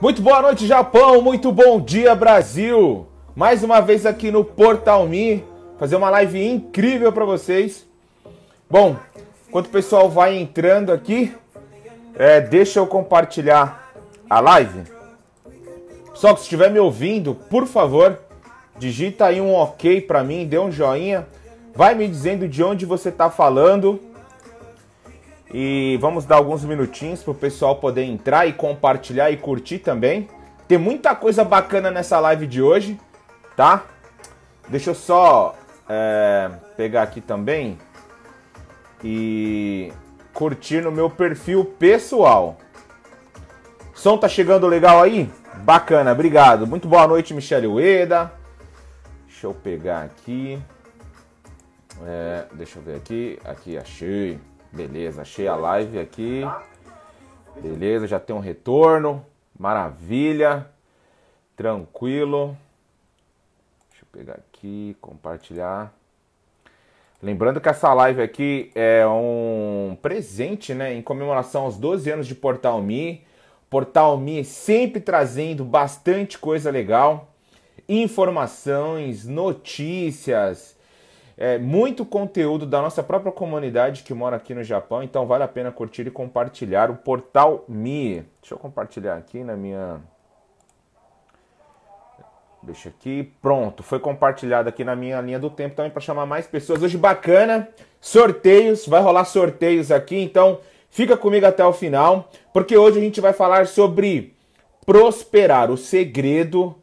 Muito boa noite, Japão. Muito bom dia, Brasil. Mais uma vez aqui no Portal Mi, fazer uma live incrível para vocês. Bom, enquanto o pessoal vai entrando aqui, é, deixa eu compartilhar a live. Pessoal que estiver me ouvindo, por favor, digita aí um OK para mim, dê um joinha, vai me dizendo de onde você está falando e vamos dar alguns minutinhos para o pessoal poder entrar e compartilhar e curtir também. Tem muita coisa bacana nessa live de hoje, tá? Deixa eu só é, pegar aqui também e curtir no meu perfil pessoal. Som tá chegando legal aí? Bacana, obrigado. Muito boa noite, Michele Ueda. Deixa eu pegar aqui. É, deixa eu ver aqui. Aqui, achei. Beleza, achei a live aqui. Beleza, já tem um retorno. Maravilha. Tranquilo. Deixa eu pegar aqui, compartilhar. Lembrando que essa live aqui é um presente, né, em comemoração aos 12 anos de Portal Mi. Portal Mi sempre trazendo bastante coisa legal, informações, notícias, é, muito conteúdo da nossa própria comunidade que mora aqui no Japão, então vale a pena curtir e compartilhar o portal Mi. Deixa eu compartilhar aqui na minha. Deixa aqui, pronto, foi compartilhado aqui na minha linha do tempo também para chamar mais pessoas. Hoje bacana, sorteios, vai rolar sorteios aqui, então fica comigo até o final, porque hoje a gente vai falar sobre prosperar, o segredo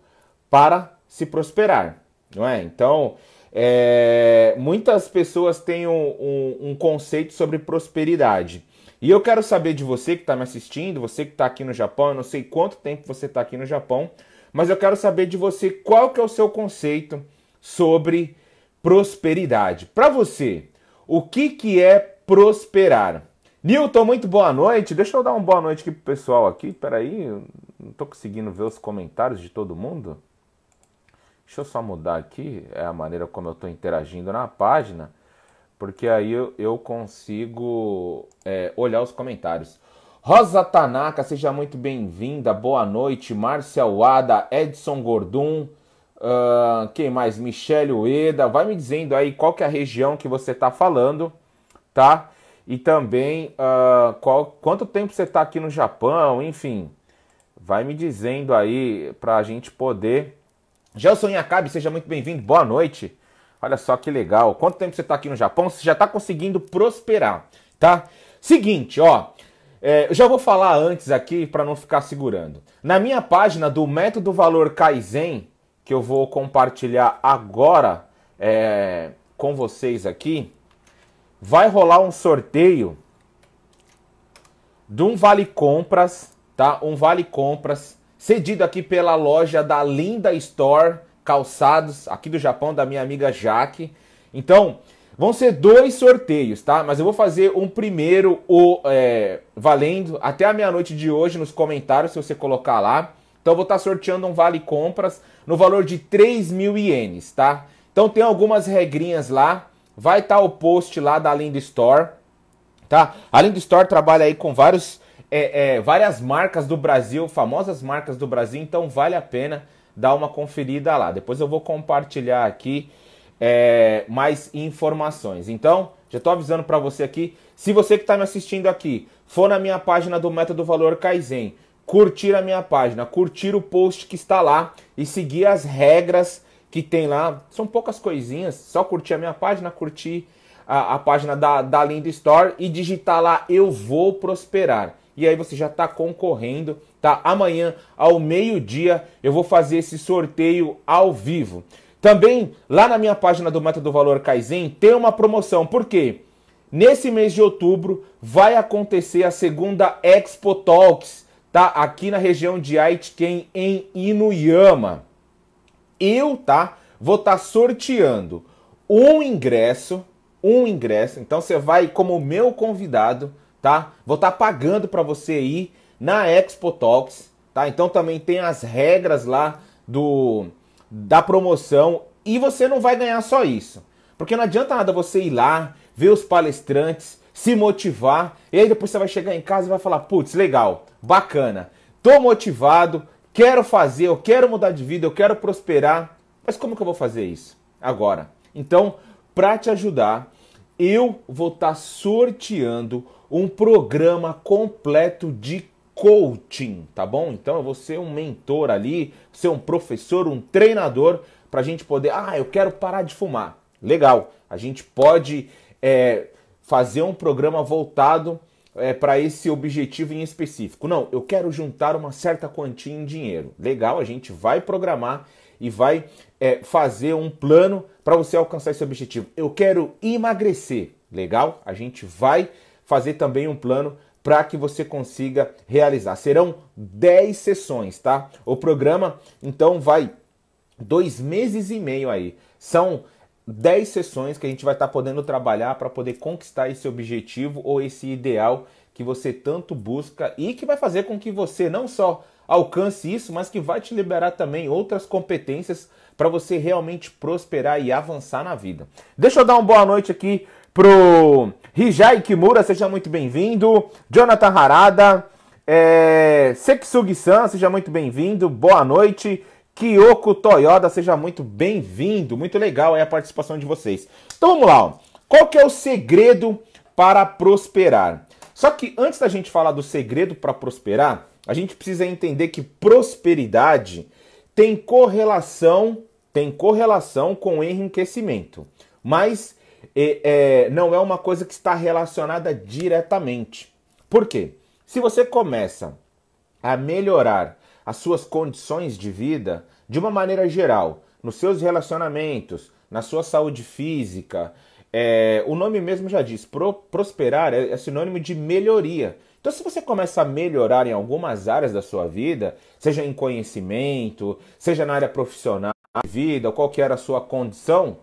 para se prosperar, não é? Então, é, muitas pessoas têm um, um, um, conceito sobre prosperidade. E eu quero saber de você que está me assistindo, você que está aqui no Japão, eu não sei quanto tempo você está aqui no Japão, mas eu quero saber de você qual que é o seu conceito sobre prosperidade. Para você, o que, que é prosperar? Newton, muito boa noite. Deixa eu dar uma boa noite aqui pro pessoal aqui. Peraí, não tô conseguindo ver os comentários de todo mundo. Deixa eu só mudar aqui é a maneira como eu estou interagindo na página, porque aí eu, eu consigo é, olhar os comentários. Rosa Tanaka, seja muito bem-vinda, boa noite. Márcia Wada, Edson Gordum, uh, quem mais? Michele Ueda, vai me dizendo aí qual que é a região que você está falando, tá? E também uh, qual, quanto tempo você está aqui no Japão, enfim. Vai me dizendo aí para a gente poder Gelson Yakabe, seja muito bem-vindo, boa noite. Olha só que legal. Quanto tempo você está aqui no Japão? Você já está conseguindo prosperar, tá? Seguinte, ó. É, eu já vou falar antes aqui para não ficar segurando. Na minha página do Método Valor Kaizen, que eu vou compartilhar agora é, com vocês aqui, vai rolar um sorteio de um vale compras, tá? Um vale compras Cedido aqui pela loja da Linda Store Calçados, aqui do Japão, da minha amiga Jaque. Então, vão ser dois sorteios, tá? Mas eu vou fazer um primeiro, o é, valendo até a meia-noite de hoje nos comentários, se você colocar lá. Então, eu vou estar tá sorteando um vale compras no valor de 3 mil ienes, tá? Então, tem algumas regrinhas lá. Vai estar tá o post lá da Linda Store, tá? A Linda Store trabalha aí com vários é, é, várias marcas do Brasil, famosas marcas do Brasil, então vale a pena dar uma conferida lá. Depois eu vou compartilhar aqui é, mais informações. Então, já estou avisando para você aqui, se você que está me assistindo aqui, for na minha página do Método Valor Kaizen, curtir a minha página, curtir o post que está lá e seguir as regras que tem lá. São poucas coisinhas, só curtir a minha página, curtir a, a página da, da Linda Store e digitar lá Eu Vou Prosperar e aí você já está concorrendo, tá? Amanhã ao meio-dia eu vou fazer esse sorteio ao vivo. Também lá na minha página do Meta do Valor Kaizen tem uma promoção. Por quê? Nesse mês de outubro vai acontecer a segunda Expo Talks, tá? Aqui na região de Aitken em Inuyama. Eu, tá? Vou estar tá sorteando um ingresso, um ingresso. Então você vai como meu convidado tá? Vou estar tá pagando para você ir na Expo Talks, tá? Então também tem as regras lá do da promoção e você não vai ganhar só isso. Porque não adianta nada você ir lá, ver os palestrantes, se motivar, e aí depois você vai chegar em casa e vai falar: "Putz, legal, bacana. Tô motivado, quero fazer, eu quero mudar de vida, eu quero prosperar, mas como que eu vou fazer isso agora?" Então, para te ajudar, eu vou estar tá sorteando um programa completo de coaching, tá bom? Então eu vou ser um mentor ali, ser um professor, um treinador, para a gente poder. Ah, eu quero parar de fumar. Legal, a gente pode é, fazer um programa voltado é, para esse objetivo em específico. Não, eu quero juntar uma certa quantia em dinheiro. Legal, a gente vai programar e vai é, fazer um plano para você alcançar esse objetivo. Eu quero emagrecer. Legal, a gente vai fazer também um plano para que você consiga realizar. Serão 10 sessões, tá? O programa, então, vai dois meses e meio aí. São 10 sessões que a gente vai estar tá podendo trabalhar para poder conquistar esse objetivo ou esse ideal que você tanto busca e que vai fazer com que você não só alcance isso, mas que vai te liberar também outras competências para você realmente prosperar e avançar na vida. Deixa eu dar uma boa noite aqui pro Rijai Kimura, seja muito bem-vindo. Jonathan Harada, é... Seksugi-san, seja muito bem-vindo. Boa noite. Kyoko Toyoda, seja muito bem-vindo. Muito legal aí a participação de vocês. Então vamos lá. Ó. Qual que é o segredo para prosperar? Só que antes da gente falar do segredo para prosperar, a gente precisa entender que prosperidade tem correlação, tem correlação com enriquecimento, mas e, é, não é uma coisa que está relacionada diretamente. Por quê? Se você começa a melhorar as suas condições de vida de uma maneira geral, nos seus relacionamentos, na sua saúde física, é, o nome mesmo já diz, pro, prosperar é, é sinônimo de melhoria. Então, se você começa a melhorar em algumas áreas da sua vida, seja em conhecimento, seja na área profissional, vida, qualquer a sua condição,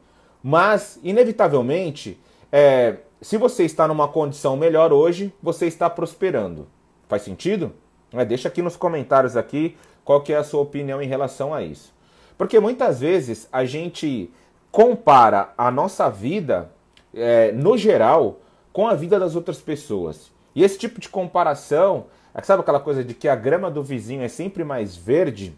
mas, inevitavelmente, é, se você está numa condição melhor hoje, você está prosperando. Faz sentido? É, deixa aqui nos comentários aqui qual que é a sua opinião em relação a isso. Porque muitas vezes a gente compara a nossa vida, é, no geral, com a vida das outras pessoas. E esse tipo de comparação, é sabe aquela coisa de que a grama do vizinho é sempre mais verde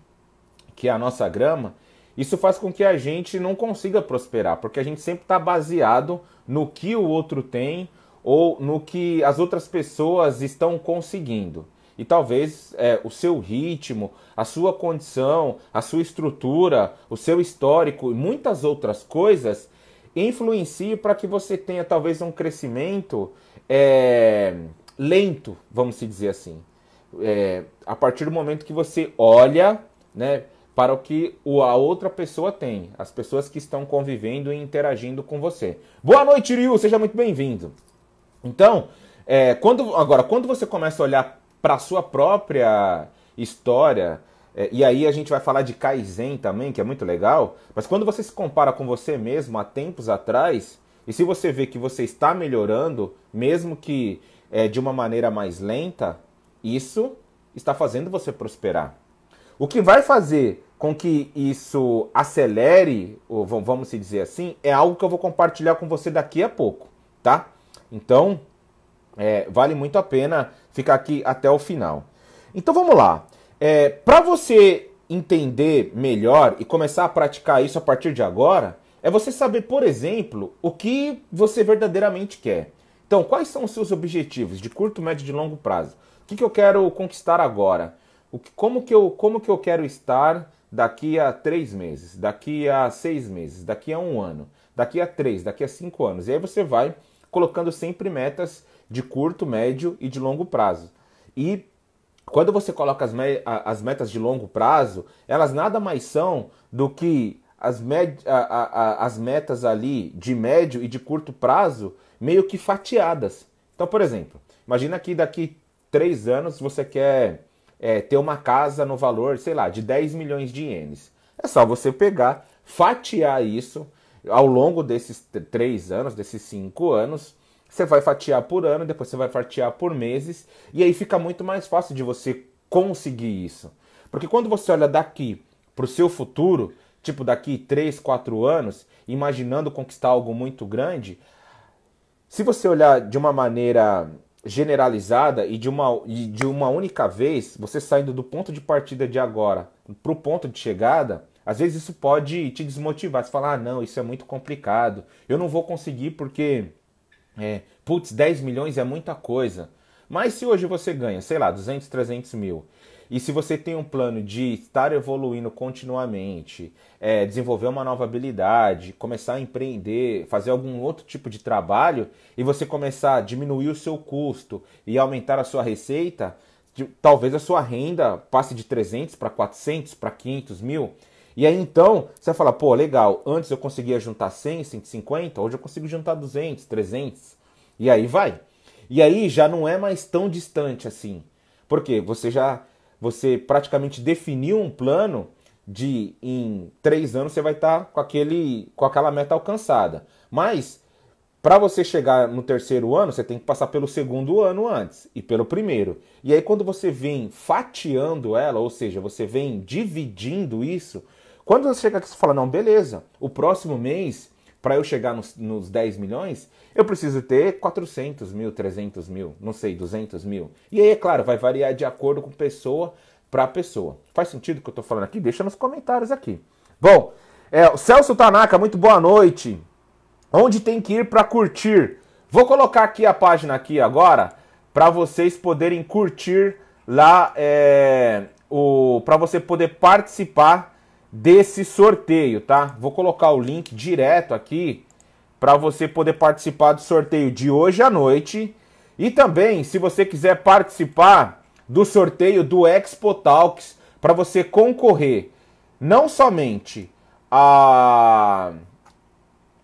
que a nossa grama? Isso faz com que a gente não consiga prosperar, porque a gente sempre está baseado no que o outro tem ou no que as outras pessoas estão conseguindo. E talvez é, o seu ritmo, a sua condição, a sua estrutura, o seu histórico e muitas outras coisas influencie para que você tenha talvez um crescimento é, lento, vamos dizer assim. É, a partir do momento que você olha, né? para o que a outra pessoa tem, as pessoas que estão convivendo e interagindo com você. Boa noite, Ryu, seja muito bem-vindo. Então, é, quando agora, quando você começa a olhar para a sua própria história, é, e aí a gente vai falar de Kaizen também, que é muito legal, mas quando você se compara com você mesmo há tempos atrás, e se você vê que você está melhorando, mesmo que é, de uma maneira mais lenta, isso está fazendo você prosperar. O que vai fazer com que isso acelere, ou vamos se dizer assim, é algo que eu vou compartilhar com você daqui a pouco, tá? Então, é, vale muito a pena ficar aqui até o final. Então vamos lá. É, Para você entender melhor e começar a praticar isso a partir de agora, é você saber, por exemplo, o que você verdadeiramente quer. Então, quais são os seus objetivos de curto, médio e de longo prazo? O que, que eu quero conquistar agora? O que, como, que eu, como que eu quero estar daqui a três meses, daqui a seis meses, daqui a um ano, daqui a três, daqui a cinco anos. E aí você vai colocando sempre metas de curto, médio e de longo prazo. E quando você coloca as, me as metas de longo prazo, elas nada mais são do que as, a, a, a, as metas ali de médio e de curto prazo meio que fatiadas. Então, por exemplo, imagina que daqui três anos você quer é, ter uma casa no valor, sei lá, de 10 milhões de ienes. É só você pegar, fatiar isso ao longo desses três anos, desses cinco anos. Você vai fatiar por ano, depois você vai fatiar por meses, e aí fica muito mais fácil de você conseguir isso. Porque quando você olha daqui para o seu futuro, tipo daqui 3, 4 anos, imaginando conquistar algo muito grande, se você olhar de uma maneira generalizada e de uma, e de uma única vez, você saindo do ponto de partida de agora para o ponto de chegada, às vezes isso pode te desmotivar. Você falar, ah, não, isso é muito complicado, eu não vou conseguir porque, é, putz, 10 milhões é muita coisa. Mas se hoje você ganha, sei lá, 200, 300 mil e se você tem um plano de estar evoluindo continuamente, é, desenvolver uma nova habilidade, começar a empreender, fazer algum outro tipo de trabalho, e você começar a diminuir o seu custo e aumentar a sua receita, de, talvez a sua renda passe de 300 para 400, para 500 mil. E aí então, você vai falar, pô, legal, antes eu conseguia juntar 100, 150, hoje eu consigo juntar 200, 300. E aí vai. E aí já não é mais tão distante assim. Porque você já você praticamente definiu um plano de em três anos você vai estar tá com aquele com aquela meta alcançada. Mas para você chegar no terceiro ano, você tem que passar pelo segundo ano antes e pelo primeiro. E aí quando você vem fatiando ela, ou seja, você vem dividindo isso, quando você chega aqui você fala não, beleza, o próximo mês para eu chegar nos, nos 10 milhões, eu preciso ter 400 mil, 300 mil, não sei, 200 mil. E aí, é claro, vai variar de acordo com pessoa para pessoa. Faz sentido o que eu estou falando aqui? Deixa nos comentários aqui. Bom, é, o Celso Tanaka, muito boa noite. Onde tem que ir para curtir? Vou colocar aqui a página aqui agora para vocês poderem curtir lá, é, o para você poder participar desse sorteio, tá? Vou colocar o link direto aqui para você poder participar do sorteio de hoje à noite. E também, se você quiser participar do sorteio do Expo Talks, para você concorrer não somente a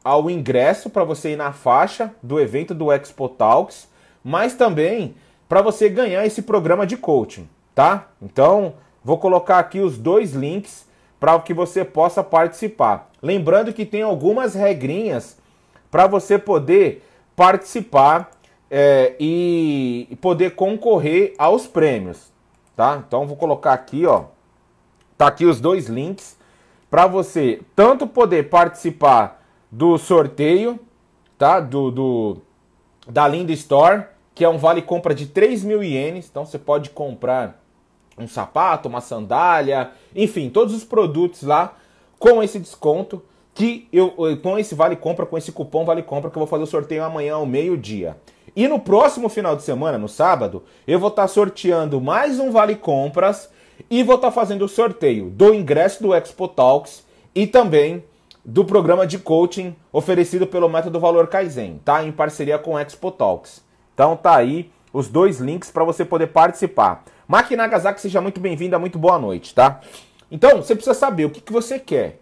ao ingresso para você ir na faixa do evento do Expo Talks, mas também para você ganhar esse programa de coaching, tá? Então, vou colocar aqui os dois links para que você possa participar. Lembrando que tem algumas regrinhas para você poder participar é, e poder concorrer aos prêmios, tá? Então vou colocar aqui, ó, tá aqui os dois links para você tanto poder participar do sorteio, tá? Do, do da Linda Store, que é um vale compra de 3 mil ienes, então você pode comprar um sapato, uma sandália, enfim, todos os produtos lá com esse desconto que eu eh, com esse vale compra, com esse cupom vale compra que eu vou fazer o sorteio amanhã ao meio-dia. E no próximo final de semana, no sábado, eu vou estar tá sorteando mais um vale compras e vou estar tá fazendo o sorteio do ingresso do Expo Talks e também do programa de coaching oferecido pelo Método Valor Kaizen, tá? Em parceria com o Expo Talks. Então tá aí os dois links para você poder participar. Maki Nagasaki, seja muito bem-vinda, muito boa noite, tá? Então, você precisa saber o que, que você quer.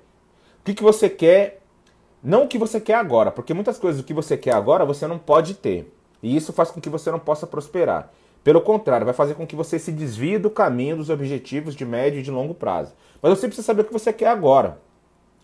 O que, que você quer, não o que você quer agora, porque muitas coisas o que você quer agora você não pode ter. E isso faz com que você não possa prosperar. Pelo contrário, vai fazer com que você se desvie do caminho dos objetivos de médio e de longo prazo. Mas você precisa saber o que você quer agora,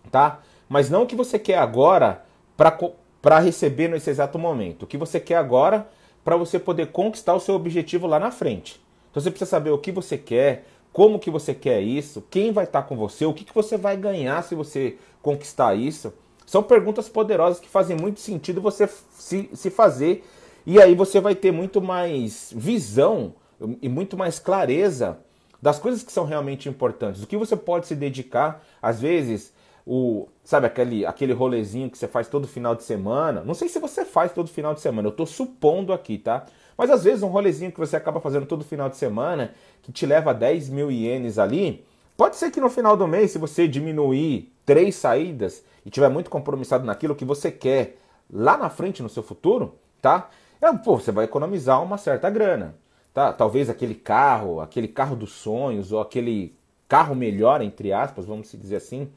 tá? Mas não o que você quer agora para receber nesse exato momento. O que você quer agora para você poder conquistar o seu objetivo lá na frente. Então você precisa saber o que você quer, como que você quer isso, quem vai estar com você, o que, que você vai ganhar se você conquistar isso. São perguntas poderosas que fazem muito sentido você se, se fazer. E aí você vai ter muito mais visão e muito mais clareza das coisas que são realmente importantes, o que você pode se dedicar. Às vezes, o, sabe aquele, aquele rolezinho que você faz todo final de semana. Não sei se você faz todo final de semana, eu estou supondo aqui, tá? Mas às vezes um rolezinho que você acaba fazendo todo final de semana, que te leva 10 mil ienes ali, pode ser que no final do mês, se você diminuir três saídas e tiver muito compromissado naquilo que você quer lá na frente no seu futuro, tá? É, pô, você vai economizar uma certa grana, tá? Talvez aquele carro, aquele carro dos sonhos ou aquele carro melhor entre aspas, vamos dizer assim,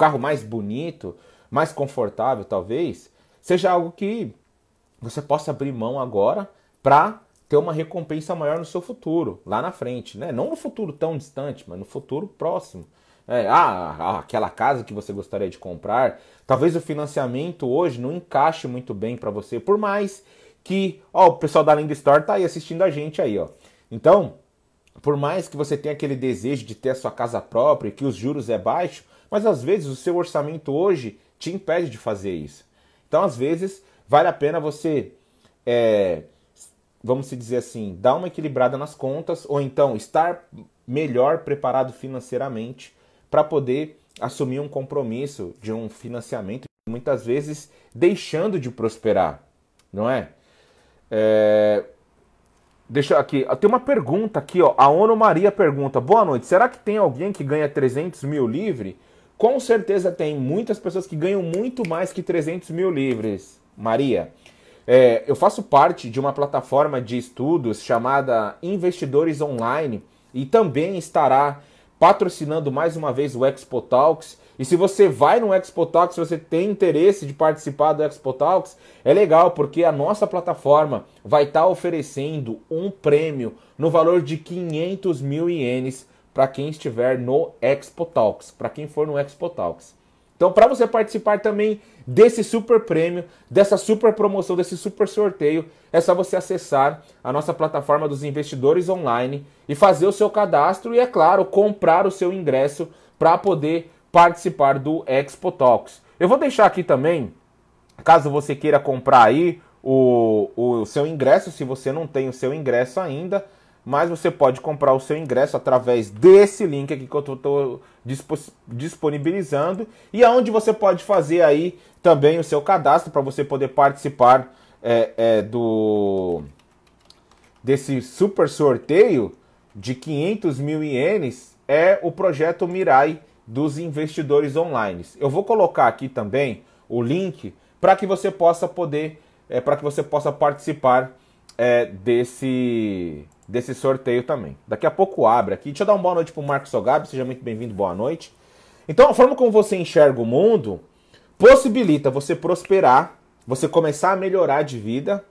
carro mais bonito, mais confortável talvez, seja algo que você possa abrir mão agora para ter uma recompensa maior no seu futuro, lá na frente, né? Não no futuro tão distante, mas no futuro próximo. É, ah, ah aquela casa que você gostaria de comprar, talvez o financiamento hoje não encaixe muito bem para você, por mais que, ó, o pessoal da Linda Store tá aí assistindo a gente aí, ó. Então, por mais que você tenha aquele desejo de ter a sua casa própria, que os juros é baixo, mas às vezes o seu orçamento hoje te impede de fazer isso. Então, às vezes, vale a pena você, é, vamos se dizer assim, dar uma equilibrada nas contas, ou então estar melhor preparado financeiramente para poder assumir um compromisso de um financiamento, muitas vezes deixando de prosperar, não é? é... Deixa aqui, tem uma pergunta aqui, ó. A ONU Maria pergunta: Boa noite, será que tem alguém que ganha 300 mil livre? Com certeza tem muitas pessoas que ganham muito mais que 300 mil livres, Maria. É, eu faço parte de uma plataforma de estudos chamada Investidores Online e também estará patrocinando mais uma vez o Expo Talks. E se você vai no Expo Talks, se você tem interesse de participar do Expo Talks, é legal porque a nossa plataforma vai estar tá oferecendo um prêmio no valor de 500 mil ienes para quem estiver no Expo Talks, para quem for no Expo Talks. Então, para você participar também desse super prêmio, dessa super promoção, desse super sorteio, é só você acessar a nossa plataforma dos investidores online e fazer o seu cadastro e, é claro, comprar o seu ingresso para poder participar do Expo Talks. Eu vou deixar aqui também, caso você queira comprar aí o, o seu ingresso, se você não tem o seu ingresso ainda, mas você pode comprar o seu ingresso através desse link aqui que eu estou disponibilizando e aonde é você pode fazer aí também o seu cadastro para você poder participar é, é, do desse super sorteio de 500 mil ienes é o projeto Mirai dos investidores online. Eu vou colocar aqui também o link para que você possa poder é, para que você possa participar é, desse desse sorteio também. Daqui a pouco abre aqui. Deixa eu dar uma boa noite pro Marcos Sogabe, seja muito bem-vindo, boa noite. Então, a forma como você enxerga o mundo possibilita você prosperar, você começar a melhorar de vida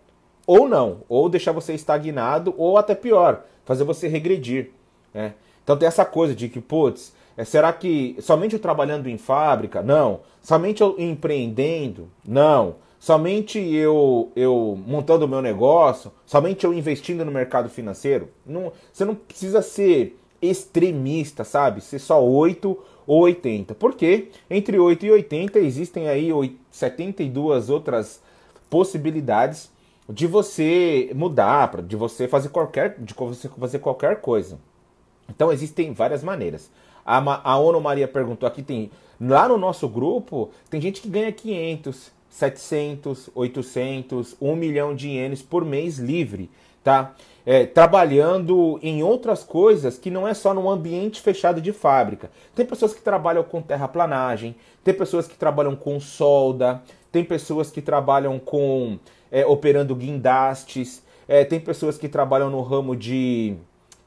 ou não, ou deixar você estagnado, ou até pior, fazer você regredir, né? Então tem essa coisa de que, putz, é, será que somente eu trabalhando em fábrica? Não. Somente eu empreendendo? Não somente eu eu montando o meu negócio, somente eu investindo no mercado financeiro. Não, você não precisa ser extremista, sabe? Ser só 8 ou 80. Porque entre 8 e 80 existem aí 72 outras possibilidades de você mudar, de você fazer qualquer, de você fazer qualquer coisa. Então existem várias maneiras. A, a Ono Maria perguntou aqui tem lá no nosso grupo tem gente que ganha 500, 700, 800, 1 milhão de ienes por mês livre, tá? É, trabalhando em outras coisas que não é só no ambiente fechado de fábrica. Tem pessoas que trabalham com terraplanagem, tem pessoas que trabalham com solda, tem pessoas que trabalham com é, operando guindastes, é, tem pessoas que trabalham no ramo de,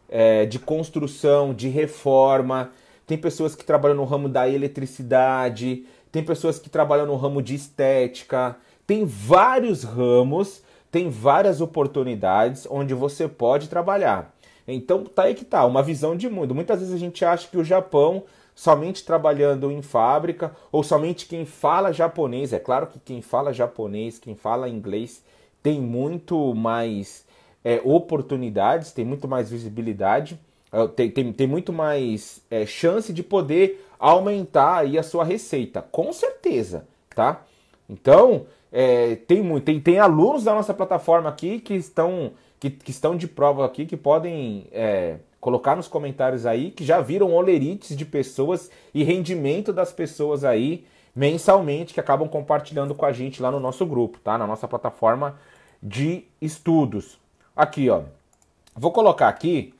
é, de construção, de reforma, tem pessoas que trabalham no ramo da eletricidade, tem pessoas que trabalham no ramo de estética, tem vários ramos, tem várias oportunidades onde você pode trabalhar. Então tá aí que tá, uma visão de mundo. Muitas vezes a gente acha que o Japão somente trabalhando em fábrica ou somente quem fala japonês, é claro que quem fala japonês, quem fala inglês tem muito mais é, oportunidades, tem muito mais visibilidade é, tem, tem, tem muito mais é, chance de poder aumentar aí a sua receita, com certeza, tá? Então, é, tem, muito, tem, tem alunos da nossa plataforma aqui que estão, que, que estão de prova aqui, que podem é, colocar nos comentários aí, que já viram olerites de pessoas e rendimento das pessoas aí mensalmente, que acabam compartilhando com a gente lá no nosso grupo, tá? Na nossa plataforma de estudos. Aqui, ó. Vou colocar aqui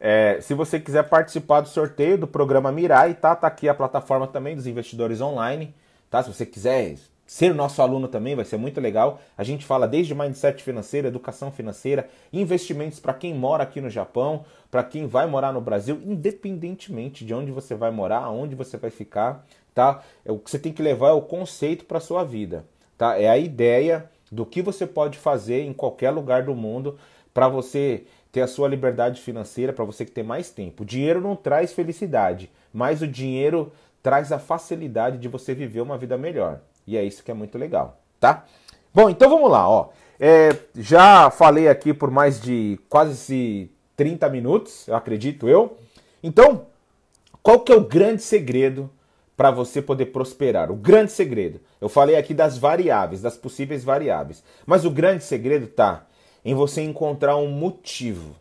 é, se você quiser participar do sorteio do programa Mirai, tá? Tá aqui a plataforma também dos investidores online, tá? Se você quiser ser nosso aluno também, vai ser muito legal. A gente fala desde mindset financeiro, educação financeira, investimentos para quem mora aqui no Japão, para quem vai morar no Brasil, independentemente de onde você vai morar, onde você vai ficar, tá? É, o que você tem que levar é o conceito para sua vida, tá? É a ideia do que você pode fazer em qualquer lugar do mundo para você ter a sua liberdade financeira para você que tem mais tempo. O dinheiro não traz felicidade, mas o dinheiro traz a facilidade de você viver uma vida melhor. E é isso que é muito legal, tá? Bom, então vamos lá, ó. É, já falei aqui por mais de quase 30 minutos, eu acredito eu. Então, qual que é o grande segredo para você poder prosperar? O grande segredo. Eu falei aqui das variáveis, das possíveis variáveis. Mas o grande segredo tá em você encontrar um motivo.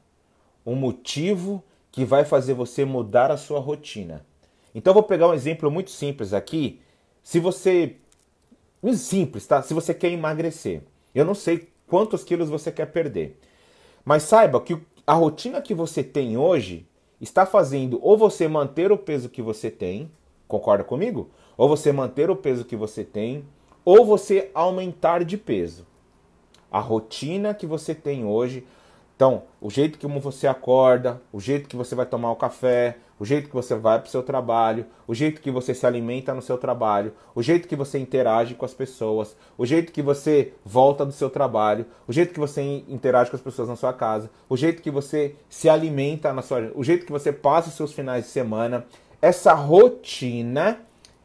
Um motivo que vai fazer você mudar a sua rotina. Então vou pegar um exemplo muito simples aqui. Se você muito simples, tá? Se você quer emagrecer, eu não sei quantos quilos você quer perder. Mas saiba que a rotina que você tem hoje está fazendo ou você manter o peso que você tem, concorda comigo? Ou você manter o peso que você tem, ou você aumentar de peso a rotina que você tem hoje. Então, o jeito como você acorda, o jeito que você vai tomar o café, o jeito que você vai para o seu trabalho, o jeito que você se alimenta no seu trabalho, o jeito que você interage com as pessoas, o jeito que você volta do seu trabalho, o jeito que você interage com as pessoas na sua casa, o jeito que você se alimenta na sua, o jeito que você passa os seus finais de semana, essa rotina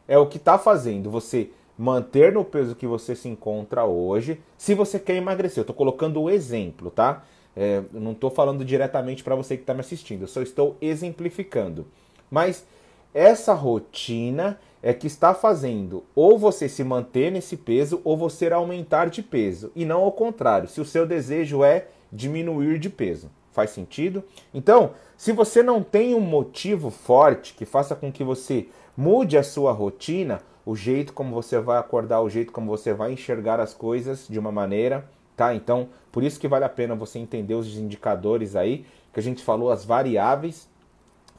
é o que está fazendo você manter no peso que você se encontra hoje, se você quer emagrecer. Eu estou colocando o exemplo, tá? É, não estou falando diretamente para você que está me assistindo, eu só estou exemplificando. Mas essa rotina é que está fazendo ou você se manter nesse peso ou você aumentar de peso, e não ao contrário, se o seu desejo é diminuir de peso. Faz sentido? Então, se você não tem um motivo forte que faça com que você mude a sua rotina, o jeito como você vai acordar, o jeito como você vai enxergar as coisas de uma maneira, tá? Então, por isso que vale a pena você entender os indicadores aí, que a gente falou as variáveis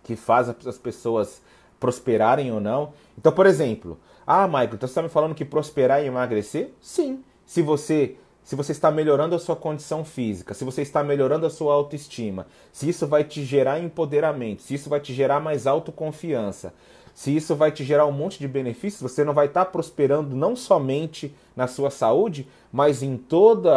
que faz as pessoas prosperarem ou não. Então, por exemplo, ah, Michael, então você está me falando que prosperar e é emagrecer? Sim. Se você se você está melhorando a sua condição física, se você está melhorando a sua autoestima, se isso vai te gerar empoderamento, se isso vai te gerar mais autoconfiança, se isso vai te gerar um monte de benefícios, você não vai estar tá prosperando não somente na sua saúde, mas em todo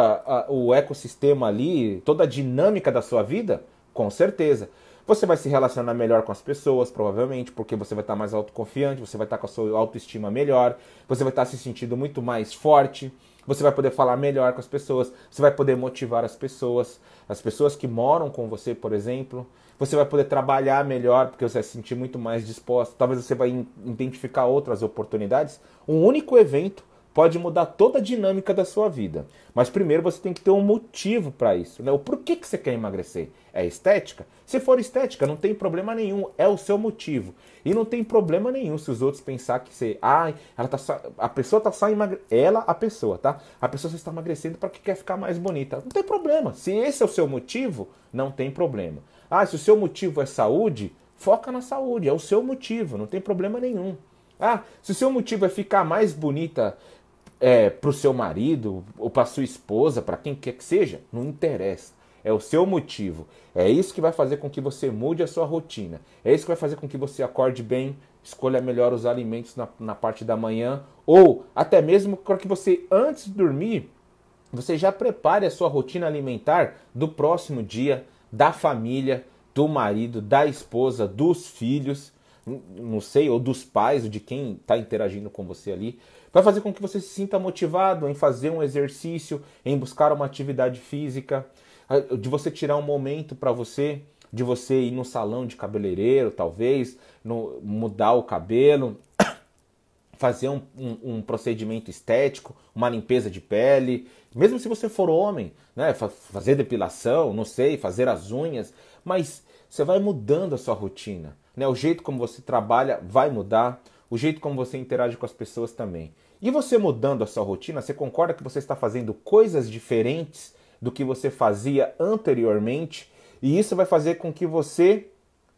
o ecossistema ali, toda a dinâmica da sua vida? Com certeza. Você vai se relacionar melhor com as pessoas, provavelmente, porque você vai estar mais autoconfiante, você vai estar com a sua autoestima melhor, você vai estar se sentindo muito mais forte você vai poder falar melhor com as pessoas, você vai poder motivar as pessoas, as pessoas que moram com você, por exemplo. Você vai poder trabalhar melhor porque você vai se sentir muito mais disposto. Talvez você vai identificar outras oportunidades. Um único evento pode mudar toda a dinâmica da sua vida. Mas primeiro você tem que ter um motivo para isso, né? O porquê que você quer emagrecer? É estética? Se for estética, não tem problema nenhum, é o seu motivo. E não tem problema nenhum se os outros pensar que você, ai, ah, ela tá só, a pessoa tá só emagrecendo, ela, a pessoa, tá? A pessoa só está emagrecendo para que quer ficar mais bonita. Não tem problema. Se esse é o seu motivo, não tem problema. Ah, se o seu motivo é saúde, foca na saúde, é o seu motivo, não tem problema nenhum. Ah, se o seu motivo é ficar mais bonita é, para o seu marido ou para sua esposa, para quem quer que seja, não interessa. É o seu motivo. É isso que vai fazer com que você mude a sua rotina. É isso que vai fazer com que você acorde bem, escolha melhor os alimentos na, na parte da manhã ou até mesmo para que você antes de dormir você já prepare a sua rotina alimentar do próximo dia, da família, do marido, da esposa, dos filhos não sei, ou dos pais, ou de quem está interagindo com você ali, vai fazer com que você se sinta motivado em fazer um exercício, em buscar uma atividade física, de você tirar um momento para você, de você ir no salão de cabeleireiro, talvez, no, mudar o cabelo, fazer um, um, um, procedimento estético, uma limpeza de pele, mesmo se você for homem, né? fazer depilação, não sei, fazer as unhas, mas você vai mudando a sua rotina né? O jeito como você trabalha vai mudar, o jeito como você interage com as pessoas também. E você mudando a sua rotina, você concorda que você está fazendo coisas diferentes do que você fazia anteriormente? E isso vai fazer com que você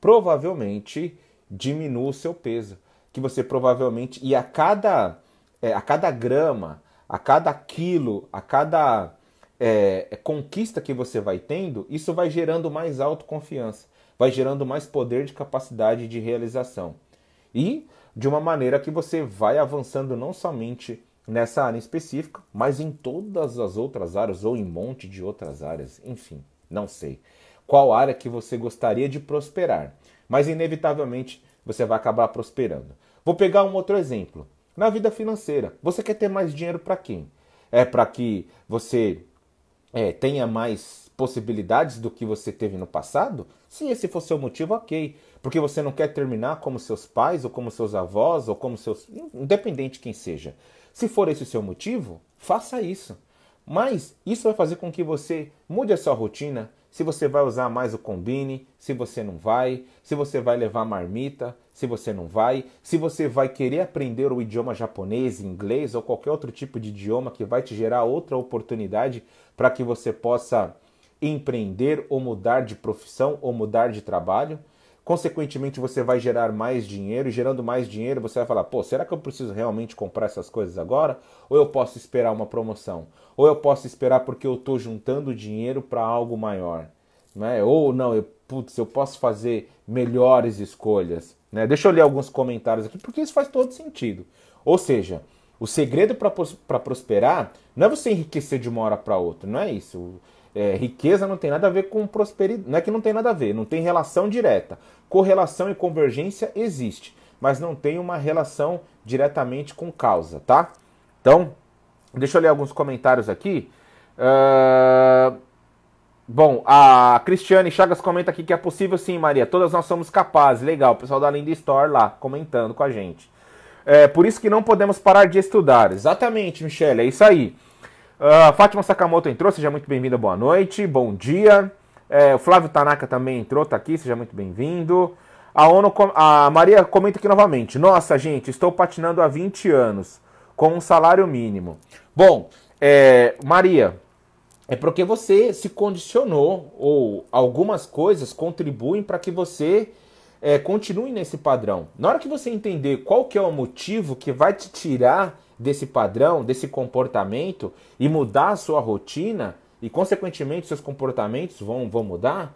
provavelmente diminua o seu peso, que você provavelmente e a cada é, a cada grama, a cada quilo, a cada é, conquista que você vai tendo, isso vai gerando mais autoconfiança vai gerando mais poder de capacidade de realização. E de uma maneira que você vai avançando não somente nessa área específica, mas em todas as outras áreas ou em um monte de outras áreas, enfim, não sei. Qual área que você gostaria de prosperar? Mas inevitavelmente você vai acabar prosperando. Vou pegar um outro exemplo. Na vida financeira, você quer ter mais dinheiro para quem? É para que você é, tenha mais possibilidades do que você teve no passado? Se esse for seu motivo, ok. Porque você não quer terminar como seus pais, ou como seus avós, ou como seus. independente quem seja. Se for esse o seu motivo, faça isso. Mas isso vai fazer com que você mude a sua rotina. Se você vai usar mais o combine, se você não vai, se você vai levar marmita, se você não vai, se você vai querer aprender o idioma japonês, inglês ou qualquer outro tipo de idioma que vai te gerar outra oportunidade para que você possa empreender ou mudar de profissão ou mudar de trabalho. Consequentemente, você vai gerar mais dinheiro, e gerando mais dinheiro, você vai falar: pô, será que eu preciso realmente comprar essas coisas agora? Ou eu posso esperar uma promoção? Ou eu posso esperar porque eu estou juntando dinheiro para algo maior? Né? Ou não, eu, putz, eu posso fazer melhores escolhas. Né? Deixa eu ler alguns comentários aqui, porque isso faz todo sentido. Ou seja, o segredo para prosperar não é você enriquecer de uma hora para outra, não é isso. É, riqueza não tem nada a ver com prosperidade. Não é que não tem nada a ver, não tem relação direta. Correlação e convergência existe, mas não tem uma relação diretamente com causa, tá? Então, deixa eu ler alguns comentários aqui. Uh... Bom, a Cristiane Chagas comenta aqui que é possível sim, Maria. Todas nós somos capazes. Legal, o pessoal da Linda Store lá comentando com a gente. É, por isso que não podemos parar de estudar. Exatamente, Michelle, é isso aí. Uh, Fátima Sakamoto entrou, seja muito bem-vinda, boa noite, bom dia. É, o Flávio Tanaka também entrou, tá aqui, seja muito bem-vindo. A, ONU, a Maria comenta aqui novamente. Nossa, gente, estou patinando há 20 anos, com um salário mínimo. Bom, é, Maria, é porque você se condicionou, ou algumas coisas contribuem para que você é, continue nesse padrão. Na hora que você entender qual que é o motivo que vai te tirar desse padrão, desse comportamento e mudar a sua rotina, e consequentemente seus comportamentos vão, vão mudar,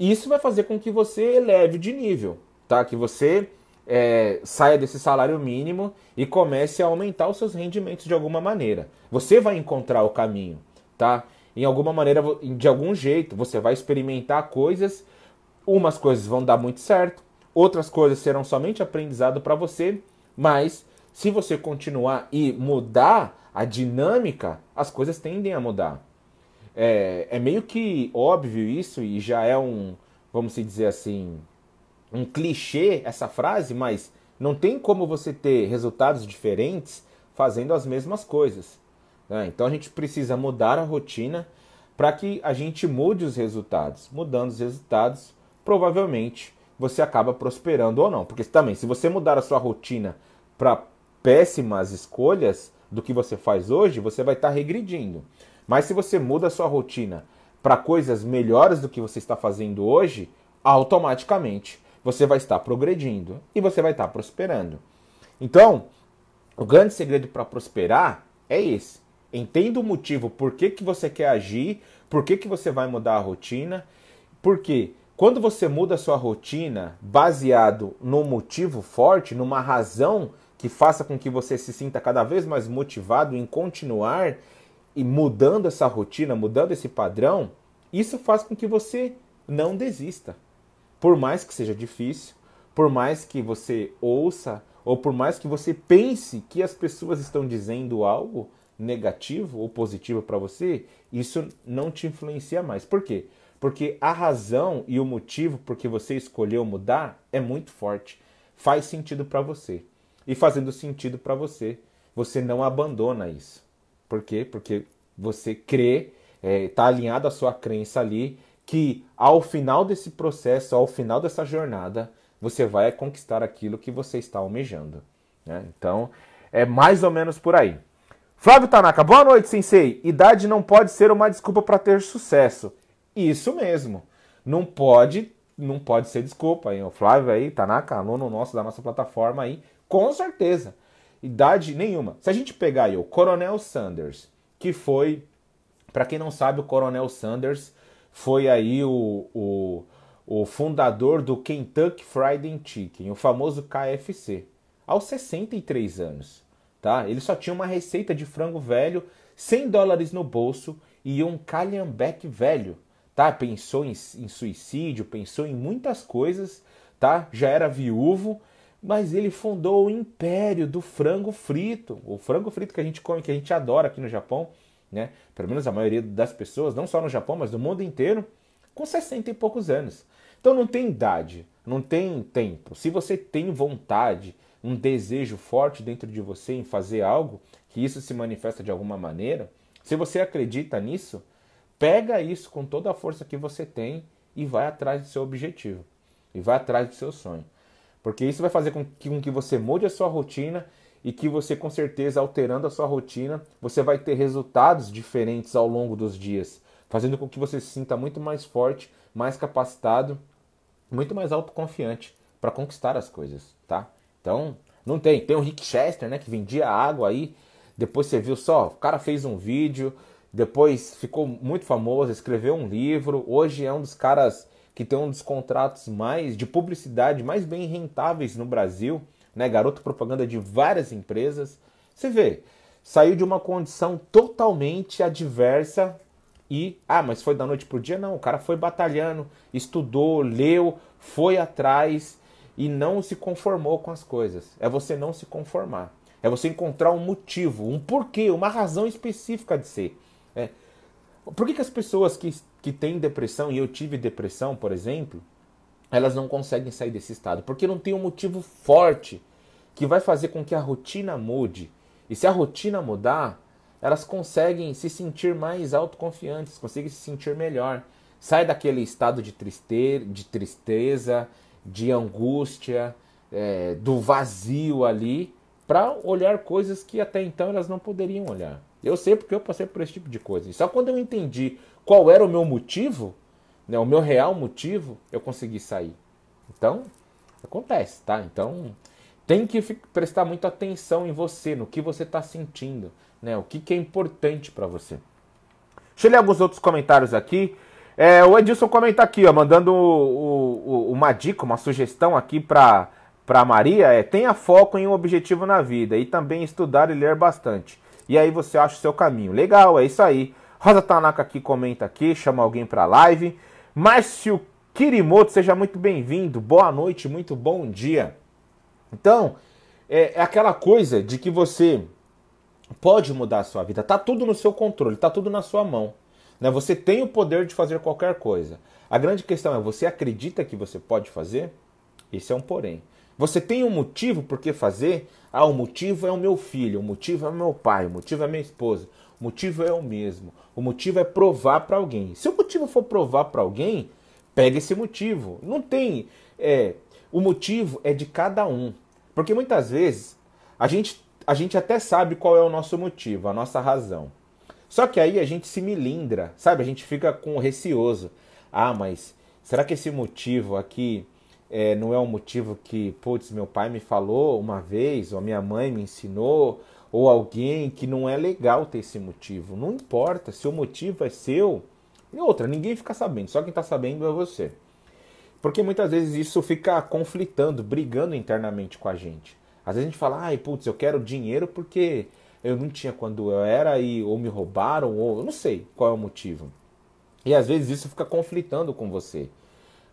isso vai fazer com que você eleve de nível, tá? Que você é, saia desse salário mínimo e comece a aumentar os seus rendimentos de alguma maneira. Você vai encontrar o caminho, tá? Em alguma maneira, de algum jeito, você vai experimentar coisas. Umas coisas vão dar muito certo, outras coisas serão somente aprendizado para você, mas se você continuar e mudar a dinâmica, as coisas tendem a mudar. É, é meio que óbvio isso e já é um, vamos dizer assim, um clichê essa frase, mas não tem como você ter resultados diferentes fazendo as mesmas coisas. Né? Então a gente precisa mudar a rotina para que a gente mude os resultados. Mudando os resultados, provavelmente você acaba prosperando ou não. Porque também, se você mudar a sua rotina para péssimas escolhas do que você faz hoje, você vai estar tá regredindo. Mas se você muda a sua rotina para coisas melhores do que você está fazendo hoje, automaticamente você vai estar progredindo e você vai estar tá prosperando. Então, o grande segredo para prosperar é esse. Entenda o motivo, por que, que você quer agir, por que, que você vai mudar a rotina. Porque quando você muda a sua rotina baseado num motivo forte, numa razão que faça com que você se sinta cada vez mais motivado em continuar e mudando essa rotina, mudando esse padrão, isso faz com que você não desista. Por mais que seja difícil, por mais que você ouça ou por mais que você pense que as pessoas estão dizendo algo negativo ou positivo para você, isso não te influencia mais. Por quê? Porque a razão e o motivo por que você escolheu mudar é muito forte. Faz sentido para você e fazendo sentido para você. Você não abandona isso. Por quê? Porque você crê, está é, tá alinhado à sua crença ali, que ao final desse processo, ao final dessa jornada, você vai conquistar aquilo que você está almejando. Né? Então, é mais ou menos por aí. Flávio Tanaka, boa noite, sensei. Idade não pode ser uma desculpa para ter sucesso. Isso mesmo. Não pode, não pode ser desculpa, hein? O Flávio aí, Tanaka, aluno nosso da nossa plataforma aí, com certeza. Idade nenhuma. Se a gente pegar aí o Coronel Sanders, que foi, para quem não sabe, o Coronel Sanders foi aí o, o, o fundador do Kentucky Fried Chicken, o famoso KFC, aos 63 anos. Tá? Ele só tinha uma receita de frango velho, 100 dólares no bolso e um calhambeque velho. Tá? Pensou em, em suicídio, pensou em muitas coisas, tá? Já era viúvo mas ele fundou o império do frango frito. O frango frito que a gente come, que a gente adora aqui no Japão, né? Pelo menos a maioria das pessoas, não só no Japão, mas no mundo inteiro, com 60 e poucos anos. Então não tem idade, não tem tempo. Se você tem vontade, um desejo forte dentro de você em fazer algo, que isso se manifesta de alguma maneira, se você acredita nisso, pega isso com toda a força que você tem e vai atrás do seu objetivo, e vai atrás do seu sonho. Porque isso vai fazer com que, com que você mude a sua rotina e que você, com certeza, alterando a sua rotina, você vai ter resultados diferentes ao longo dos dias, fazendo com que você se sinta muito mais forte, mais capacitado, muito mais autoconfiante para conquistar as coisas, tá? Então, não tem. Tem o Rick Chester, né, que vendia água aí. Depois você viu só, o cara fez um vídeo, depois ficou muito famoso, escreveu um livro. Hoje é um dos caras que tem um dos contratos mais de publicidade mais bem rentáveis no Brasil, né? Garoto propaganda de várias empresas. Você vê, saiu de uma condição totalmente adversa e ah, mas foi da noite pro dia não, o cara foi batalhando, estudou, leu, foi atrás e não se conformou com as coisas. É você não se conformar. É você encontrar um motivo, um porquê, uma razão específica de ser. É. Por que, que as pessoas que que têm depressão, e eu tive depressão, por exemplo, elas não conseguem sair desse estado, porque não tem um motivo forte que vai fazer com que a rotina mude. E se a rotina mudar, elas conseguem se sentir mais autoconfiantes, conseguem se sentir melhor. Sai daquele estado de, triste, de tristeza, de angústia, é, do vazio ali, para olhar coisas que até então elas não poderiam olhar. Eu sei porque eu passei por esse tipo de coisa. E só quando eu entendi qual era o meu motivo, né, o meu real motivo, eu consegui sair. Então, acontece, tá? Então, tem que prestar muita atenção em você, no que você está sentindo, né? O que, que é importante para você. Deixa eu ler alguns outros comentários aqui. É, o Edilson comenta aqui, ó, mandando o, o, uma dica, uma sugestão aqui para para Maria é tenha foco em um objetivo na vida e também estudar e ler bastante. E aí você acha o seu caminho. Legal, é isso aí. Rosa Tanaka aqui comenta aqui, chama alguém para a live. Márcio Kirimoto, seja muito bem-vindo. Boa noite, muito bom dia. Então, é, é aquela coisa de que você pode mudar a sua vida. Tá tudo no seu controle, tá tudo na sua mão. Né? Você tem o poder de fazer qualquer coisa. A grande questão é: você acredita que você pode fazer? Esse é um porém. Você tem um motivo por que fazer? Ah, o motivo é o meu filho, o motivo é o meu pai, o motivo é a minha esposa, o motivo é o mesmo. O motivo é provar para alguém. Se o motivo for provar para alguém, pega esse motivo. Não tem. É, o motivo é de cada um. Porque muitas vezes a gente, a gente até sabe qual é o nosso motivo, a nossa razão. Só que aí a gente se milindra, sabe? A gente fica com receoso. Ah, mas será que esse motivo aqui é, não é um motivo que, putz, meu pai me falou uma vez, ou minha mãe me ensinou, ou alguém que não é legal ter esse motivo. Não importa se o motivo é seu. E outra, ninguém fica sabendo, só quem está sabendo é você. Porque muitas vezes isso fica conflitando, brigando internamente com a gente. Às vezes a gente fala, ai, putz, eu quero dinheiro porque eu não tinha quando eu era e ou me roubaram, ou eu não sei qual é o motivo. E às vezes isso fica conflitando com você.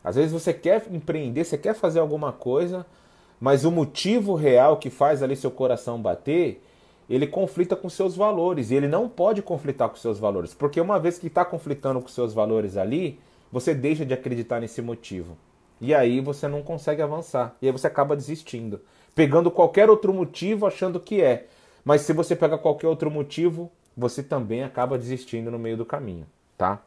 Às vezes você quer empreender, você quer fazer alguma coisa, mas o motivo real que faz ali seu coração bater ele conflita com seus valores e ele não pode conflitar com seus valores, porque uma vez que está conflitando com seus valores ali, você deixa de acreditar nesse motivo e aí você não consegue avançar e aí você acaba desistindo, pegando qualquer outro motivo achando que é, mas se você pega qualquer outro motivo, você também acaba desistindo no meio do caminho, tá?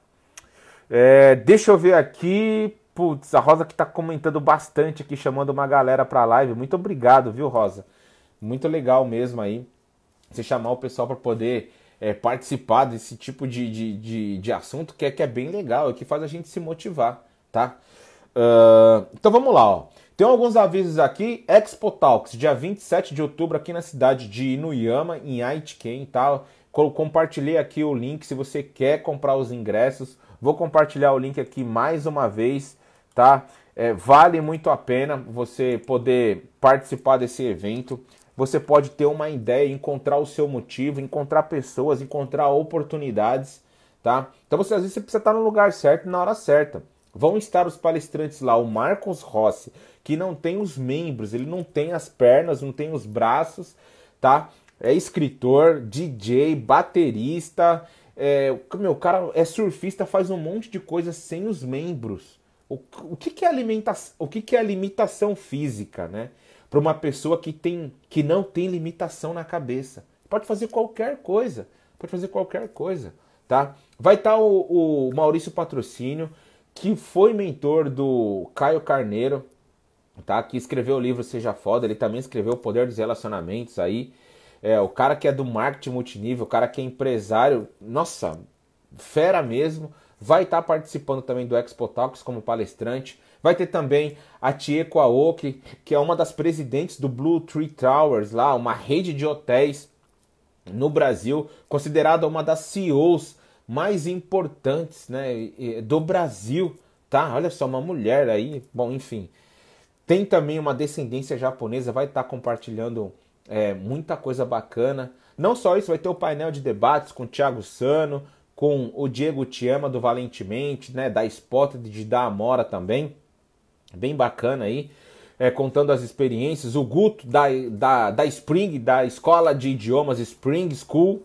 É, deixa eu ver aqui. Putz, a Rosa que tá comentando bastante aqui, chamando uma galera pra live. Muito obrigado, viu, Rosa? Muito legal mesmo aí você chamar o pessoal para poder é, participar desse tipo de, de, de, de, assunto que é, que é bem legal e que faz a gente se motivar, tá? Uh, então vamos lá, ó. Tem alguns avisos aqui. Expo Talks, dia 27 de outubro, aqui na cidade de Inuyama, em Aitken, tá? Compartilhei aqui o link se você quer comprar os ingressos. Vou compartilhar o link aqui mais uma vez, tá? É, vale muito a pena você poder participar desse evento você pode ter uma ideia, encontrar o seu motivo, encontrar pessoas, encontrar oportunidades, tá? Então você às vezes você precisa estar no lugar certo na hora certa. Vão estar os palestrantes lá, o Marcos Rossi, que não tem os membros, ele não tem as pernas, não tem os braços, tá? É escritor, DJ, baterista, é, meu, o cara é surfista, faz um monte de coisa sem os membros. O, o que, que é alimenta, O que, que é limitação física, né? para uma pessoa que, tem, que não tem limitação na cabeça. Pode fazer qualquer coisa, pode fazer qualquer coisa, tá? Vai estar tá o, o Maurício Patrocínio, que foi mentor do Caio Carneiro, tá? Que escreveu o livro Seja Foda, ele também escreveu O Poder dos Relacionamentos aí. É, o cara que é do marketing multinível, o cara que é empresário, nossa, fera mesmo. Vai estar tá participando também do Expo Talks como palestrante. Vai ter também a Tieko Aoki, que é uma das presidentes do Blue Tree Towers, lá, uma rede de hotéis no Brasil, considerada uma das CEOs mais importantes né, do Brasil, tá? Olha só, uma mulher aí, bom, enfim. Tem também uma descendência japonesa, vai estar tá compartilhando é, muita coisa bacana. Não só isso, vai ter o painel de debates com o Thiago Sano, com o Diego Tiama do Valentemente, né, da Spotted, de da Amora também. É bem bacana aí, é, contando as experiências. O Guto da, da, da Spring, da Escola de Idiomas Spring School,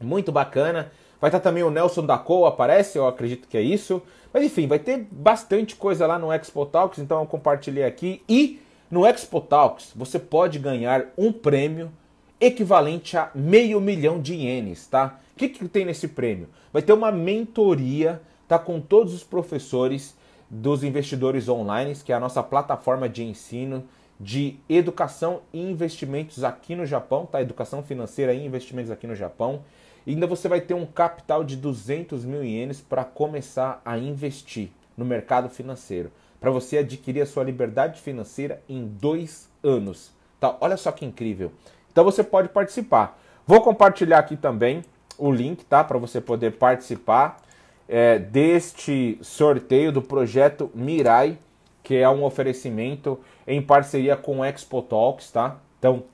muito bacana. Vai estar também o Nelson da Coa, aparece, eu acredito que é isso. Mas enfim, vai ter bastante coisa lá no Expo Talks, então eu compartilhei aqui. E no Expo Talks você pode ganhar um prêmio equivalente a meio milhão de ienes, tá? O que, que tem nesse prêmio? Vai ter uma mentoria, tá? Com todos os professores dos investidores online, que é a nossa plataforma de ensino de educação e investimentos aqui no Japão, tá? Educação financeira e investimentos aqui no Japão. E ainda você vai ter um capital de 200 mil ienes para começar a investir no mercado financeiro, para você adquirir a sua liberdade financeira em dois anos, tá? Olha só que incrível. Então você pode participar. Vou compartilhar aqui também o link, tá? Para você poder participar é, deste sorteio do projeto Mirai, que é um oferecimento em parceria com o Expo Talks, tá? Então,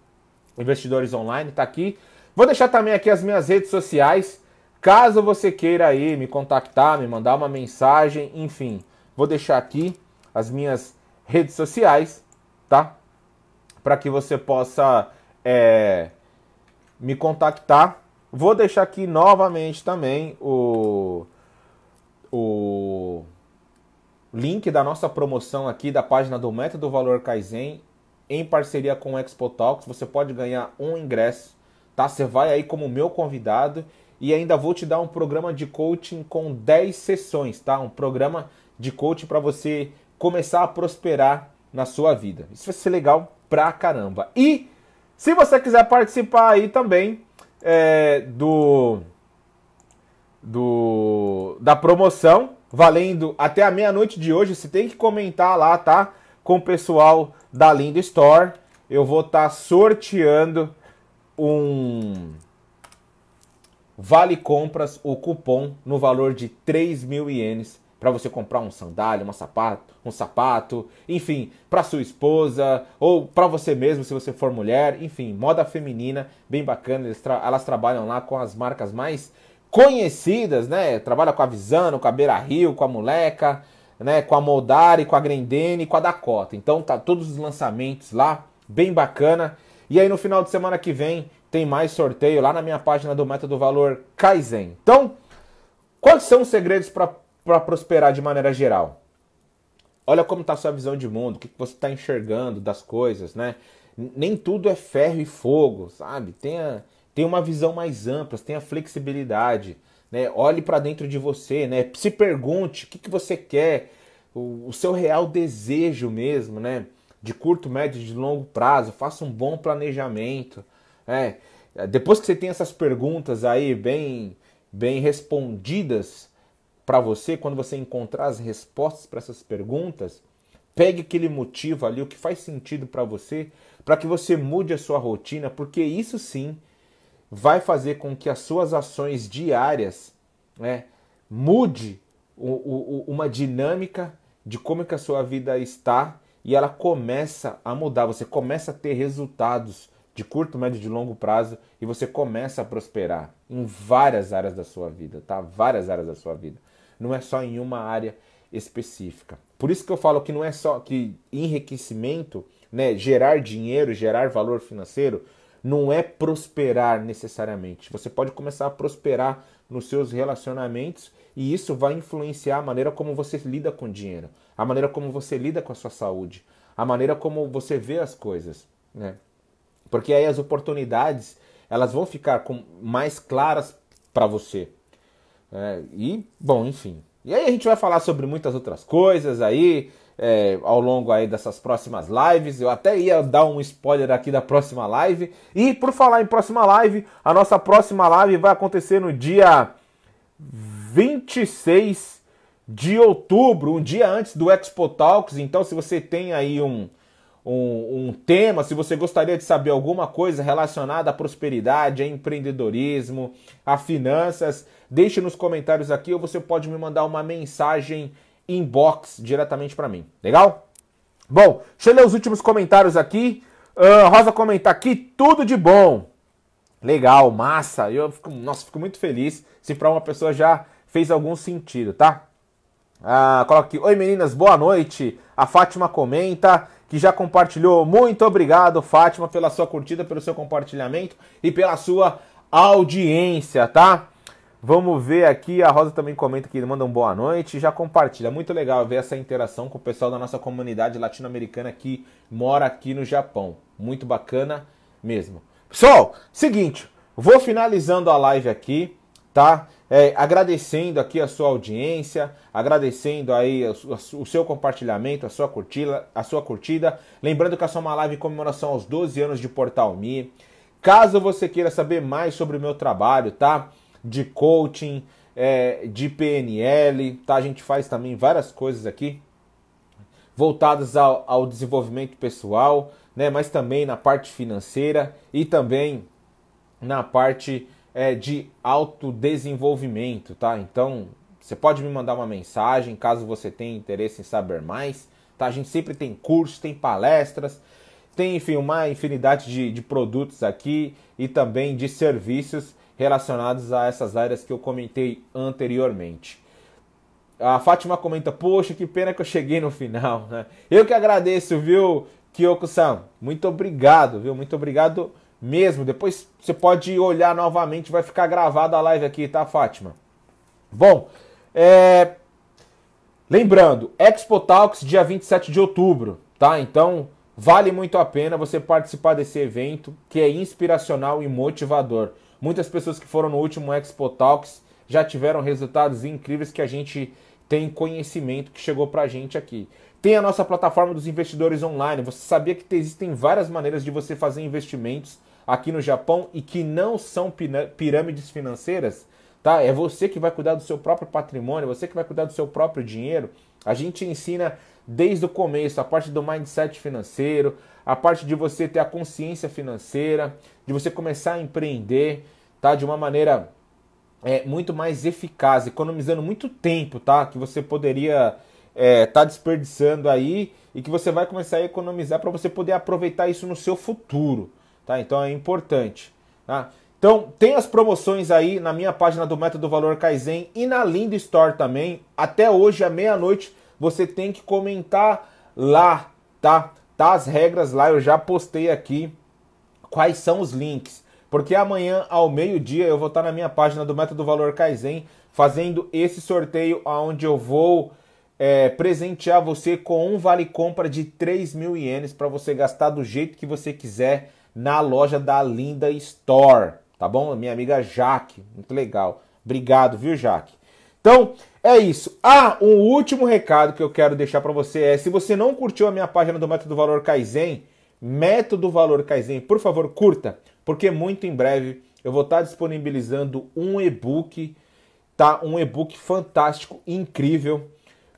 investidores online, tá aqui. Vou deixar também aqui as minhas redes sociais, caso você queira aí me contactar, me mandar uma mensagem, enfim, vou deixar aqui as minhas redes sociais, tá? Para que você possa é, me contactar. Vou deixar aqui novamente também o o link da nossa promoção aqui da página do Método Valor Kaizen em parceria com o Expo Talks. Você pode ganhar um ingresso, tá? Você vai aí como meu convidado e ainda vou te dar um programa de coaching com 10 sessões, tá? Um programa de coaching para você começar a prosperar na sua vida. Isso vai ser legal pra caramba. E se você quiser participar aí também é, do do, da promoção, valendo até a meia-noite de hoje. Você tem que comentar lá, tá? Com o pessoal da Lindo Store. Eu vou estar tá sorteando um vale compras, o cupom no valor de 3 mil ienes para você comprar um sandália, um sapato, um sapato, enfim, para sua esposa ou para você mesmo se você for mulher, enfim, moda feminina, bem bacana. Elas, tra elas trabalham lá com as marcas mais conhecidas, né? Trabalha com a Visano, com a Beira Rio, com a Moleca, né? com a Moldari, com a Grendene, com a Dakota. Então tá todos os lançamentos lá, bem bacana. E aí no final de semana que vem tem mais sorteio lá na minha página do Método Valor Kaizen. Então, quais são os segredos para prosperar de maneira geral? Olha como está a sua visão de mundo, o que você está enxergando das coisas, né? Nem tudo é ferro e fogo, sabe? Tenha Tenha uma visão mais ampla, tenha flexibilidade, né? Olhe para dentro de você, né? Se pergunte o que, que você quer, o, o seu real desejo mesmo, né? De curto, médio, de longo prazo. Faça um bom planejamento, né? Depois que você tem essas perguntas aí bem, bem respondidas para você, quando você encontrar as respostas para essas perguntas, pegue aquele motivo ali, o que faz sentido para você, para que você mude a sua rotina, porque isso sim vai fazer com que as suas ações diárias né, mude o, o, uma dinâmica de como é que a sua vida está e ela começa a mudar, você começa a ter resultados de curto, médio e de longo prazo e você começa a prosperar em várias áreas da sua vida, tá? Várias áreas da sua vida. Não é só em uma área específica. Por isso que eu falo que não é só que enriquecimento, né, gerar dinheiro, gerar valor financeiro não é prosperar necessariamente. Você pode começar a prosperar nos seus relacionamentos e isso vai influenciar a maneira como você lida com o dinheiro, a maneira como você lida com a sua saúde, a maneira como você vê as coisas, né? Porque aí as oportunidades elas vão ficar com, mais claras para você. É, e bom, enfim. E aí a gente vai falar sobre muitas outras coisas aí é, ao longo aí dessas próximas lives. Eu até ia dar um spoiler aqui da próxima live. E por falar em próxima live, a nossa próxima live vai acontecer no dia 26 de outubro, um dia antes do Expo Talks. Então, se você tem aí um, um, um, tema, se você gostaria de saber alguma coisa relacionada à prosperidade, a empreendedorismo, a finanças, deixe nos comentários aqui ou você pode me mandar uma mensagem inbox diretamente para mim. Legal? Bom, deixa eu ler os últimos comentários aqui. Uh, Rosa comentar aqui, tudo de bom. Legal, massa. Eu fico, nossa, fico muito feliz se para uma pessoa já fez algum sentido, tá? Ah, coloca aqui, oi meninas, boa noite. A Fátima comenta que já compartilhou. Muito obrigado, Fátima, pela sua curtida, pelo seu compartilhamento e pela sua audiência, tá? Vamos ver aqui, a Rosa também comenta que manda um boa noite, já compartilha. Muito legal ver essa interação com o pessoal da nossa comunidade latino-americana que mora aqui no Japão. Muito bacana mesmo. Pessoal, seguinte, vou finalizando a live aqui, tá? É, agradecendo aqui a sua audiência, agradecendo aí o, seu compartilhamento, a sua curtida, a sua curtida. Lembrando que essa é uma live em comemoração aos 12 anos de Portal Mi. Caso você queira saber mais sobre o meu trabalho, tá? de coaching, é, de PNL, tá? A gente faz também várias coisas aqui voltadas ao, ao desenvolvimento pessoal, né? Mas também na parte financeira e também na parte é, de autodesenvolvimento, tá? Então você pode me mandar uma mensagem caso você tenha interesse em saber mais, tá? A gente sempre tem cursos, tem palestras, tem enfim uma infinidade de, de produtos aqui e também de serviços relacionados a essas áreas que eu comentei anteriormente. A Fátima comenta: Poxa, que pena que eu cheguei no final. Né? Eu que agradeço, viu, Kyoko-san? Muito obrigado, viu? Muito obrigado mesmo. Depois você pode olhar novamente, vai ficar gravada a live aqui, tá, Fátima? Bom, é... lembrando, Expo Talks dia 27 de outubro, tá? Então vale muito a pena você participar desse evento que é inspiracional e motivador. Muitas pessoas que foram no último Expo Talks já tiveram resultados incríveis que a gente tem conhecimento que chegou para a gente aqui. Tem a nossa plataforma dos investidores online. Você sabia que existem várias maneiras de você fazer investimentos aqui no Japão e que não são pirâmides financeiras? Tá? É você que vai cuidar do seu próprio patrimônio, você que vai cuidar do seu próprio dinheiro. A gente ensina desde o começo, a parte do mindset financeiro, a parte de você ter a consciência financeira, de você começar a empreender, tá? De uma maneira é, muito mais eficaz, economizando muito tempo, tá? Que você poderia é, tá desperdiçando aí e que você vai começar a economizar para você poder aproveitar isso no seu futuro, tá? Então é importante, tá? Então, tem as promoções aí na minha página do Método Valor Kaizen e na Lindo Store também. Até hoje, à meia-noite, você tem que comentar lá, tá? Tá as regras lá, eu já postei aqui quais são os links. Porque amanhã ao meio-dia eu vou estar na minha página do Método Valor Kaizen fazendo esse sorteio onde eu vou é, presentear você com um vale compra de 3 mil ienes para você gastar do jeito que você quiser na loja da Linda Store, tá bom? Minha amiga Jaque, muito legal. Obrigado, viu, Jaque? Então, é isso. Ah, um último recado que eu quero deixar para você é: se você não curtiu a minha página do Método Valor Kaizen, Método Valor Kaizen, por favor, curta, porque muito em breve eu vou estar disponibilizando um e-book, tá? Um e-book fantástico, incrível,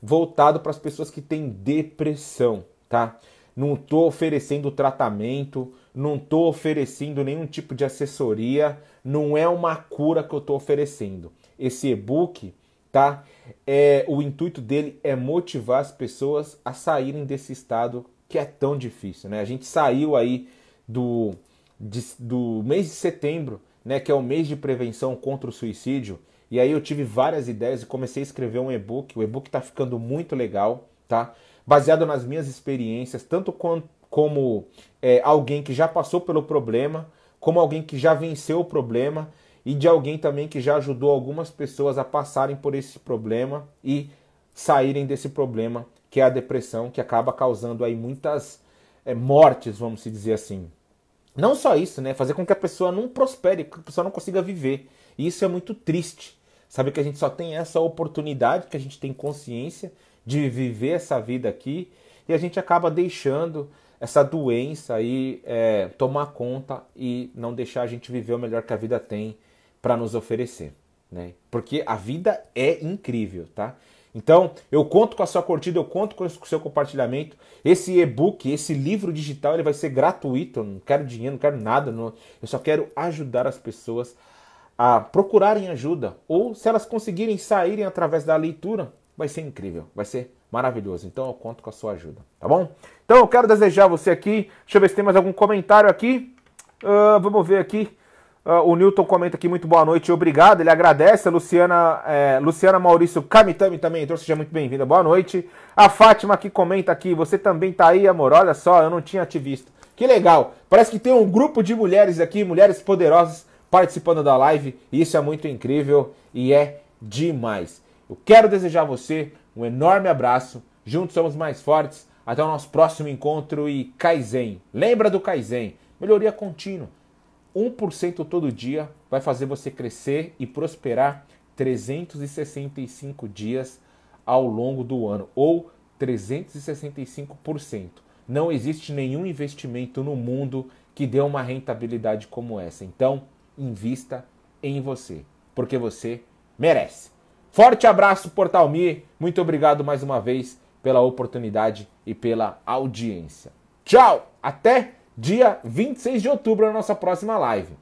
voltado para as pessoas que têm depressão, tá? Não tô oferecendo tratamento, não tô oferecendo nenhum tipo de assessoria, não é uma cura que eu tô oferecendo. Esse e-book tá? É, o intuito dele é motivar as pessoas a saírem desse estado que é tão difícil, né? A gente saiu aí do, de, do mês de setembro, né, que é o mês de prevenção contra o suicídio, e aí eu tive várias ideias e comecei a escrever um e-book. O e-book tá ficando muito legal, tá? Baseado nas minhas experiências, tanto com, como é, alguém que já passou pelo problema, como alguém que já venceu o problema, e de alguém também que já ajudou algumas pessoas a passarem por esse problema e saírem desse problema que é a depressão, que acaba causando aí muitas é, mortes, vamos se dizer assim. Não só isso, né? Fazer com que a pessoa não prospere, que a pessoa não consiga viver. E isso é muito triste. sabe que a gente só tem essa oportunidade, que a gente tem consciência de viver essa vida aqui e a gente acaba deixando essa doença aí é, tomar conta e não deixar a gente viver o melhor que a vida tem para nos oferecer, né? Porque a vida é incrível, tá? Então, eu conto com a sua curtida, eu conto com o seu compartilhamento. Esse e-book, esse livro digital, ele vai ser gratuito. Eu não quero dinheiro, não quero nada. Não... Eu só quero ajudar as pessoas a procurarem ajuda. Ou se elas conseguirem saírem através da leitura, vai ser incrível, vai ser maravilhoso. Então, eu conto com a sua ajuda, tá bom? Então, eu quero desejar você aqui. Deixa eu ver se tem mais algum comentário aqui. Uh, vamos ver aqui. Ah, o Newton comenta aqui, muito boa noite, obrigado. Ele agradece. A Luciana, é, Luciana Maurício Kamitami também entrou, seja muito bem-vinda, boa noite. A Fátima que comenta aqui, você também tá aí, amor. Olha só, eu não tinha te visto. Que legal! Parece que tem um grupo de mulheres aqui, mulheres poderosas, participando da live. Isso é muito incrível e é demais. Eu quero desejar a você um enorme abraço. Juntos somos mais fortes. Até o nosso próximo encontro e Kaizen. Lembra do Kaizen? Melhoria contínua 1% todo dia vai fazer você crescer e prosperar 365 dias ao longo do ano, ou 365%. Não existe nenhum investimento no mundo que dê uma rentabilidade como essa. Então, invista em você, porque você merece. Forte abraço, Portal Mi. Muito obrigado mais uma vez pela oportunidade e pela audiência. Tchau, até dia 26 de outubro, na nossa próxima live.